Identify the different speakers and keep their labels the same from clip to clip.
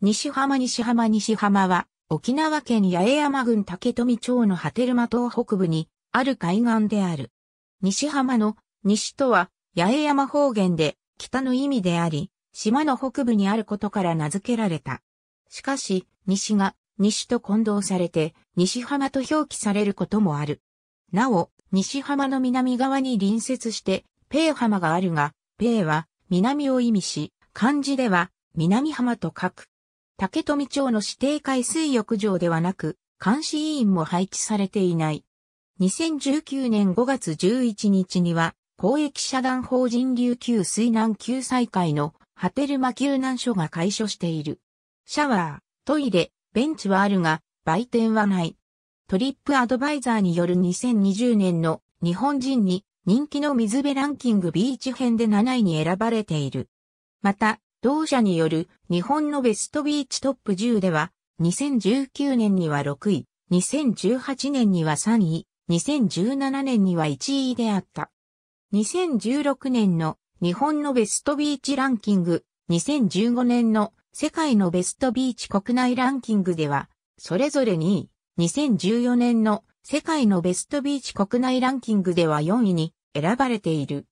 Speaker 1: 西浜西浜西浜は、沖縄県八重山郡竹富
Speaker 2: 町の波照間島北部にある海岸である。西浜の西とは八重山方言で北の意味であり、島の北部にあることから名付けられた。しかし、西が西と混同されて西浜と表記されることもある。なお、西浜の南側に隣接してペイ浜があるが、ペイは南を意味し、漢字では南浜と書く。竹富町の指定海水浴場ではなく、監視委員も配置されていない。2019年5月11日には、公益社団法人琉球水難救済会の波照間救難所が開所している。シャワー、トイレ、ベンチはあるが、売店はない。トリップアドバイザーによる2020年の日本人に人気の水辺ランキングビーチ編で7位に選ばれている。また、同社による日本のベストビーチトップ10では、2019年には6位、2018年には3位、2017年には1位であった。2016年の日本のベストビーチランキング、2015年の世界のベストビーチ国内ランキングでは、それぞれ2位、2014年の世界のベストビーチ国内ランキングでは4位に選ばれている。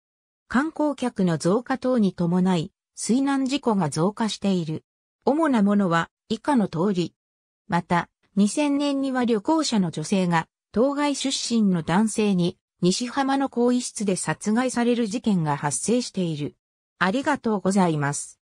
Speaker 2: 観光客の増加等に伴い、水難事故が増加している。主なものは以下の通り。また、2000年には旅行者の女性が、当該出身の男性に、西浜の更衣室で殺害され
Speaker 1: る事件が発生している。ありがとうございます。